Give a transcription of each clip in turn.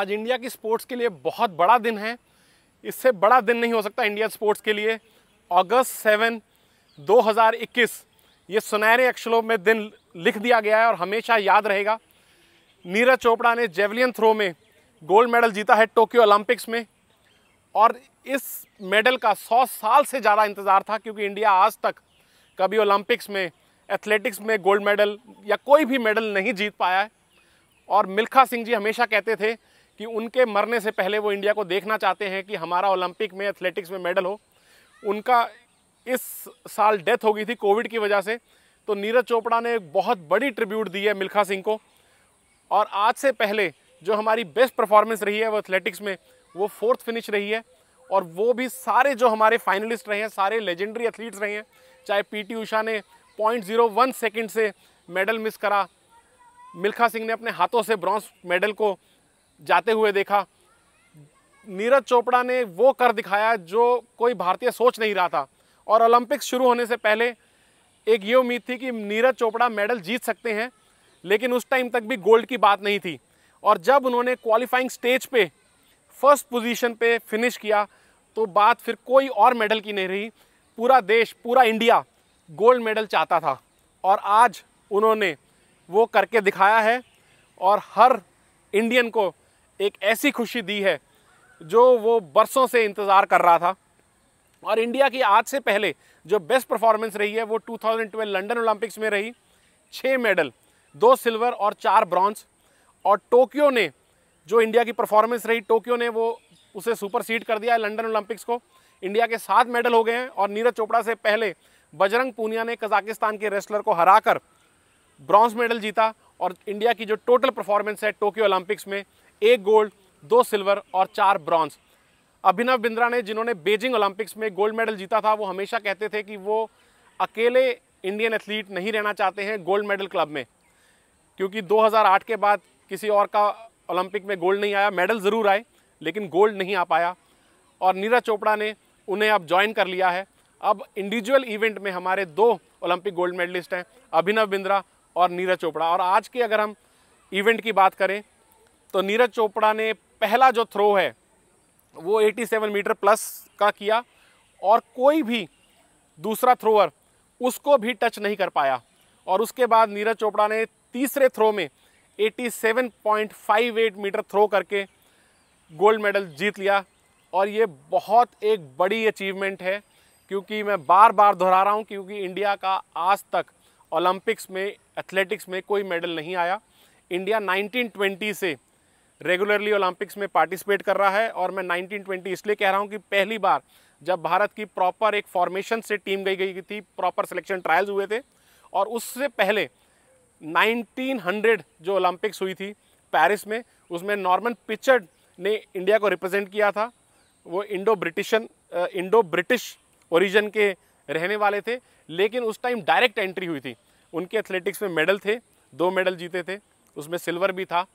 आज इंडिया की स्पोर्ट्स के लिए बहुत बड़ा दिन है इससे बड़ा दिन नहीं हो सकता इंडिया स्पोर्ट्स के लिए अगस्त सेवन 2021 ये सुनहरे अक्षरों में दिन लिख दिया गया है और हमेशा याद रहेगा नीरज चोपड़ा ने जेवलियन थ्रो में गोल्ड मेडल जीता है टोक्यो ओलंपिक्स में और इस मेडल का 100 साल से ज़्यादा इंतज़ार था क्योंकि इंडिया आज तक कभी ओलंपिक्स में एथलेटिक्स में गोल्ड मेडल या कोई भी मेडल नहीं जीत पाया है और मिल्खा सिंह जी हमेशा कहते थे कि उनके मरने से पहले वो इंडिया को देखना चाहते हैं कि हमारा ओलंपिक में एथलेटिक्स में मेडल हो उनका इस साल डेथ हो गई थी कोविड की वजह से तो नीरज चोपड़ा ने एक बहुत बड़ी ट्रिब्यूट दी है मिल्खा सिंह को और आज से पहले जो हमारी बेस्ट परफॉर्मेंस रही है वो एथलेटिक्स में वो फोर्थ फिनिश रही है और वो भी सारे जो हमारे फाइनलिस्ट रहे हैं सारे लेजेंडरी एथलीट्स रहे हैं चाहे पीटी उषा ने पॉइंट जीरो वन सेकेंड से मेडल मिस करा मिल्खा सिंह ने अपने हाथों से ब्रॉन्ज मेडल को जाते हुए देखा नीरज चोपड़ा ने वो कर दिखाया जो कोई भारतीय सोच नहीं रहा था और ओलंपिक्स शुरू होने से पहले एक ये उम्मीद थी कि नीरज चोपड़ा मेडल जीत सकते हैं लेकिन उस टाइम तक भी गोल्ड की बात नहीं थी और जब उन्होंने क्वालिफाइंग स्टेज पे फर्स्ट पोजीशन पे फिनिश किया तो बात फिर कोई और मेडल की नहीं रही पूरा देश पूरा इंडिया गोल्ड मेडल चाहता था और आज उन्होंने वो करके दिखाया है और हर इंडियन को एक ऐसी खुशी दी है जो वो बरसों से इंतज़ार कर रहा था और इंडिया की आज से पहले जो बेस्ट परफॉर्मेंस रही है वो 2012 लंदन ओलंपिक्स में रही छः मेडल दो सिल्वर और चार ब्रॉन्ज और टोक्यो ने जो इंडिया की परफॉर्मेंस रही टोक्यो ने वो उसे सुपर सीट कर दिया है लंदन ओलंपिक्स को इंडिया के सात मेडल हो गए हैं और नीरज चोपड़ा से पहले बजरंग पूनिया ने कजाकिस्तान के रेसलर को हरा ब्रॉन्ज मेडल जीता और इंडिया की जो टोटल परफॉर्मेंस है टोक्यो ओलंपिक्स में एक गोल्ड दो सिल्वर और चार ब्रॉन्ज अभिनव बिंद्रा ने जिन्होंने बेजिंग ओलंपिक्स में गोल्ड मेडल जीता था वो हमेशा कहते थे कि वो अकेले इंडियन एथलीट नहीं रहना चाहते हैं गोल्ड मेडल क्लब में क्योंकि 2008 के बाद किसी और का ओलंपिक में गोल्ड नहीं आया मेडल ज़रूर आए लेकिन गोल्ड नहीं आ पाया और नीरज चोपड़ा ने उन्हें अब ज्वाइन कर लिया है अब इंडिविजुअल इवेंट में हमारे दो ओलंपिक गोल्ड मेडलिस्ट हैं अभिनव बिंद्रा और नीरज चोपड़ा और आज की अगर हम इवेंट की बात करें तो नीरज चोपड़ा ने पहला जो थ्रो है वो 87 मीटर प्लस का किया और कोई भी दूसरा थ्रोअर उसको भी टच नहीं कर पाया और उसके बाद नीरज चोपड़ा ने तीसरे थ्रो में 87.58 मीटर थ्रो करके गोल्ड मेडल जीत लिया और ये बहुत एक बड़ी अचीवमेंट है क्योंकि मैं बार बार दोहरा रहा हूँ क्योंकि इंडिया का आज तक ओलंपिक्स में एथलेटिक्स में कोई मेडल नहीं आया इंडिया 1920 से रेगुलरली ओलंपिक्स में पार्टिसिपेट कर रहा है और मैं 1920 इसलिए कह रहा हूँ कि पहली बार जब भारत की प्रॉपर एक फॉर्मेशन से टीम गई गई थी प्रॉपर सिलेक्शन ट्रायल्स हुए थे और उससे पहले 1900 जो ओलंपिक्स हुई थी पेरिस में उसमें नॉर्मन पिचर्ड ने इंडिया को रिप्रेजेंट किया था वो Indo British Indo British origin के रहने वाले थे लेकिन उस टाइम डायरेक्ट एंट्री हुई थी उनके एथलेटिक्स में मेडल थे दो मेडल जीते थे उसमें सिल्वर भी था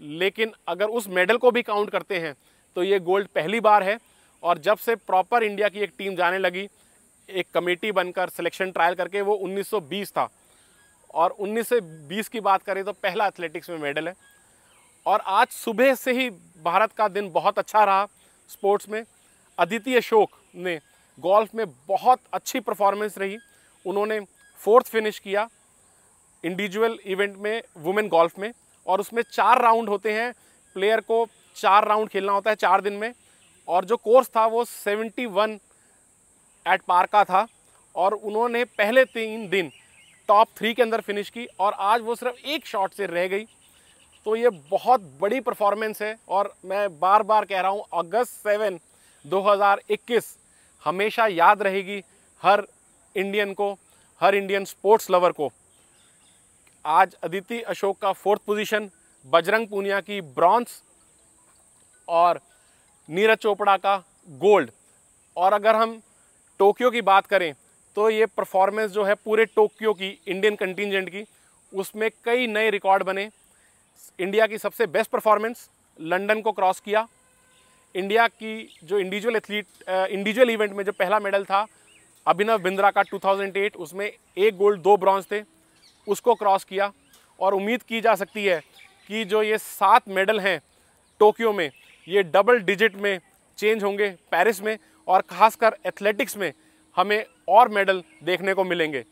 लेकिन अगर उस मेडल को भी काउंट करते हैं तो ये गोल्ड पहली बार है और जब से प्रॉपर इंडिया की एक टीम जाने लगी एक कमेटी बनकर सिलेक्शन ट्रायल करके वो 1920 था और 1920 की बात करें तो पहला एथलेटिक्स में मेडल है और आज सुबह से ही भारत का दिन बहुत अच्छा रहा स्पोर्ट्स में अदिति अशोक ने गोल्फ में बहुत अच्छी परफॉर्मेंस रही उन्होंने फोर्थ फिनिश किया इंडिविजुअल इवेंट में वुमेन गोल्फ में और उसमें चार राउंड होते हैं प्लेयर को चार राउंड खेलना होता है चार दिन में और जो कोर्स था वो सेवेंटी वन एट पार का था और उन्होंने पहले तीन दिन टॉप थ्री के अंदर फिनिश की और आज वो सिर्फ एक शॉट से रह गई तो ये बहुत बड़ी परफॉर्मेंस है और मैं बार बार कह रहा हूँ अगस्त सेवन 2021 हमेशा याद रहेगी हर इंडियन को हर इंडियन स्पोर्ट्स लवर को आज अदिति अशोक का फोर्थ पोजीशन बजरंग पूनिया की ब्रॉन्ज और नीरज चोपड़ा का गोल्ड और अगर हम टोक्यो की बात करें तो ये परफॉर्मेंस जो है पूरे टोक्यो की इंडियन कंटिजेंट की उसमें कई नए रिकॉर्ड बने इंडिया की सबसे बेस्ट परफॉर्मेंस लंदन को क्रॉस किया इंडिया की जो इंडिविजुअल एथलीट इंडिविजुअल इवेंट में जो पहला मेडल था अभिनव बिंद्रा का 2008 उसमें एक गोल्ड दो ब्रॉन्ज थे उसको क्रॉस किया और उम्मीद की जा सकती है कि जो ये सात मेडल हैं टोक्यो में ये डबल डिजिट में चेंज होंगे पेरिस में और खासकर एथलेटिक्स में हमें और मेडल देखने को मिलेंगे